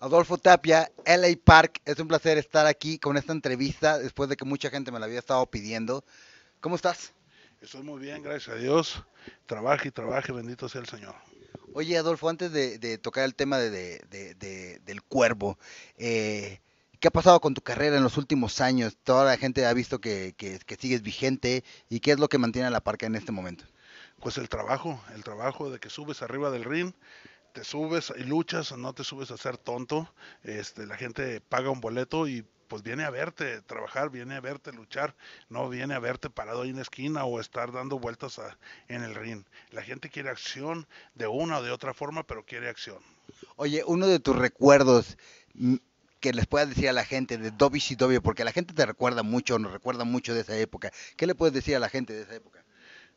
Adolfo Tapia, LA Park, es un placer estar aquí con esta entrevista después de que mucha gente me la había estado pidiendo. ¿Cómo estás? Estoy muy bien, gracias a Dios. Trabaje y trabaje, bendito sea el Señor. Oye, Adolfo, antes de, tocar el tema del cuervo, eh, ¿qué ha pasado con tu carrera en los últimos años? Toda la gente ha visto que, que sigues vigente y qué es lo que mantiene a la parca en este momento. Pues el trabajo, el trabajo de que subes arriba del ring, te subes y luchas, no te subes a ser tonto, este, la gente paga un boleto y pues viene a verte trabajar, viene a verte luchar, no viene a verte parado ahí en la esquina o estar dando vueltas en el ring. La gente quiere acción de una o de otra forma, pero quiere acción. Oye, uno de tus recuerdos mm, que les puedas decir a la gente de WCW, porque la gente te recuerda mucho, nos recuerda mucho de esa época. ¿Qué le puedes decir a la gente de esa época?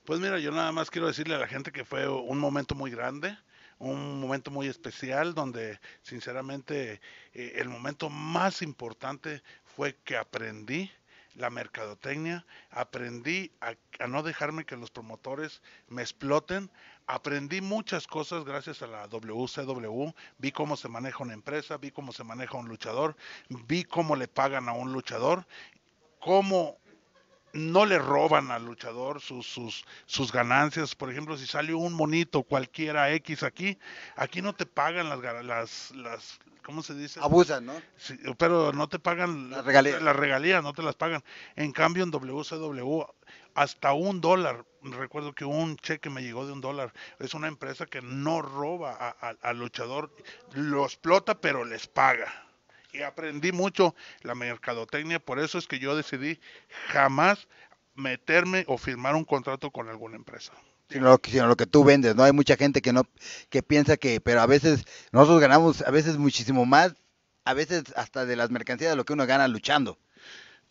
Pues mira, yo nada más quiero decirle a la gente que fue un momento muy grande, un momento muy especial donde sinceramente eh, el momento más importante fue que aprendí la mercadotecnia, aprendí a, a, no dejarme que los promotores me exploten, aprendí muchas cosas gracias a la WCW, vi cómo se maneja una empresa, vi cómo se maneja un luchador, vi cómo le pagan a un luchador, cómo no le roban al luchador sus, sus, sus, ganancias. Por ejemplo, si salió un monito cualquiera X aquí, aquí no te pagan las, las, las ¿cómo se dice? Abusan, ¿no? Sí, pero no te pagan las regalías. no te las pagan. En cambio, en WCW, hasta un dólar. Recuerdo que un cheque me llegó de un dólar. Es una empresa que no roba al luchador, lo explota, pero les paga y aprendí mucho la mercadotecnia, por eso es que yo decidí jamás meterme o firmar un contrato con alguna empresa. Sino lo, que, lo que tú vendes, ¿no? Hay mucha gente que no que piensa que, pero a veces nosotros ganamos a veces muchísimo más, a veces hasta de las mercancías de lo que uno gana luchando.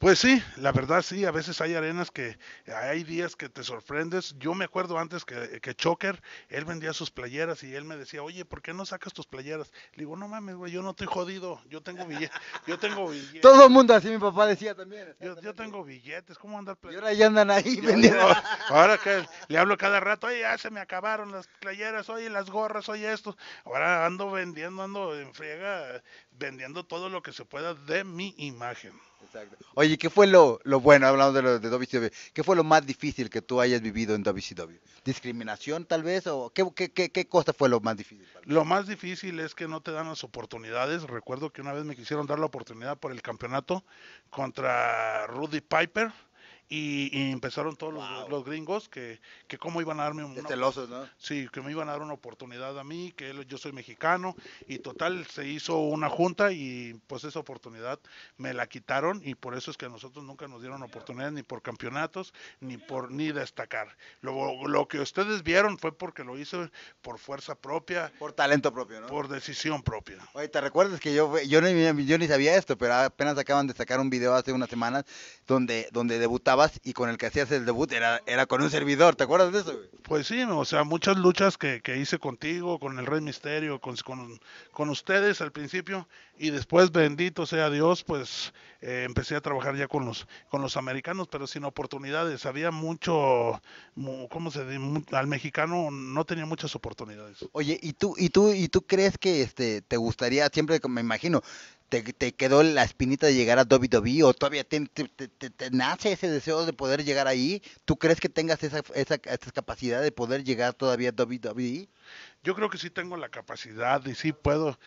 Pues sí, la verdad sí, a veces hay arenas que hay días que te sorprendes. Yo me acuerdo antes que, Choker, él vendía sus playeras y él me decía, oye, ¿por qué no sacas tus playeras? Le digo, no mames, güey, yo no estoy jodido, yo tengo billetes, yo tengo billetes. Todo el mundo así mi papá decía también. Yo, tengo billetes, ¿cómo andar playeras? Y ahora ya andan ahí vendiendo. Ahora, que le hablo cada rato, oye, ya se me acabaron las playeras, oye, las gorras, oye, esto. Ahora ando vendiendo, ando en friega, vendiendo todo lo que se pueda de mi imagen. Oye, ¿qué fue lo, bueno, hablando de, lo, de WCW, qué fue lo más difícil que tú hayas vivido en WCW? ¿Discriminación tal vez? ¿O qué, qué, qué cosa fue lo más difícil? Lo más difícil es que no te dan las oportunidades. Recuerdo que una vez me quisieron dar la oportunidad por el campeonato contra Rudy Piper y, empezaron todos los, gringos que, que cómo iban a darme un... ¿no? Sí, que me iban a dar una oportunidad a mí, que yo soy mexicano, y total, se hizo una junta y pues esa oportunidad me la quitaron y por eso es que nosotros nunca nos dieron oportunidad ni por campeonatos, ni por ni destacar. Lo, lo que ustedes vieron fue porque lo hice por fuerza propia. Por talento propio, ¿no? Por decisión propia. Oye, ¿te recuerdas que yo, yo, ni, yo ni sabía esto, pero apenas acaban de sacar un video hace unas semanas donde, donde debutaba y con el que hacías el debut era, era con un servidor, ¿te acuerdas de eso? Pues sí, o sea, muchas luchas que, hice contigo, con el Rey Misterio, con, ustedes al principio y después, bendito sea Dios, pues eh, empecé a trabajar ya con los, con los americanos, pero sin oportunidades. Había mucho, ¿cómo se dice? Al mexicano no tenía muchas oportunidades. Oye, ¿y tú, y tú, y tú crees que este, te gustaría, siempre me imagino, te, quedó la espinita de llegar a WWE o todavía te, nace ese deseo de poder llegar ahí? ¿Tú crees que tengas esa, esa, capacidad de poder llegar todavía a WWE? Yo creo que sí tengo la capacidad y sí puedo.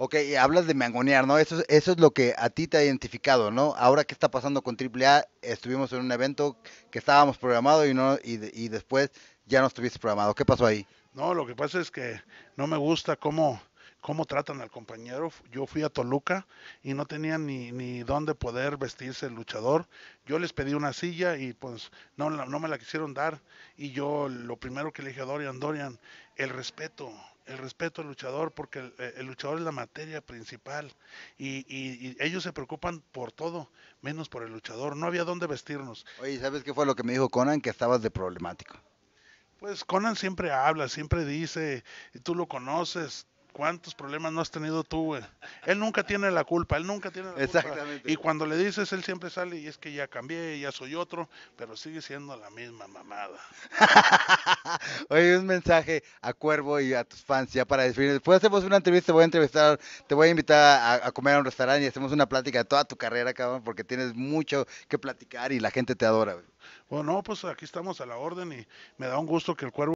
Ok, hablas de angonear, ¿no? Eso, eso es lo que a ti te ha identificado, ¿no? Ahora, ¿qué está pasando con AAA? Estuvimos en un evento que estábamos programado y, no, y, y después ya no estuviste programado. ¿Qué pasó ahí? No, lo que pasa es que no me gusta cómo cómo tratan al compañero. Yo fui a Toluca y no tenían ni, ni dónde poder vestirse el luchador. Yo les pedí una silla y pues no, no me la quisieron dar. Y yo lo primero que le dije a Dorian, Dorian, el respeto, el respeto al luchador, porque el, luchador es la materia principal y, y, y, ellos se preocupan por todo, menos por el luchador. No había dónde vestirnos. Oye, ¿sabes qué fue lo que me dijo Conan? Que estabas de problemático. Pues Conan siempre habla, siempre dice, tú lo conoces, ¿Cuántos problemas no has tenido tú, Él nunca tiene la culpa, él nunca tiene la Exactamente. Y cuando le dices, él siempre sale y es que ya cambié, ya soy otro, pero sigue siendo la misma mamada. Oye, un mensaje a Cuervo y a tus fans ya para decirles, Después hacemos una entrevista, te voy a entrevistar, te voy a invitar a, comer a un restaurante y hacemos una plática de toda tu carrera, cabrón, porque tienes mucho que platicar y la gente te adora, Bueno, pues aquí estamos a la orden y me da un gusto que el Cuervo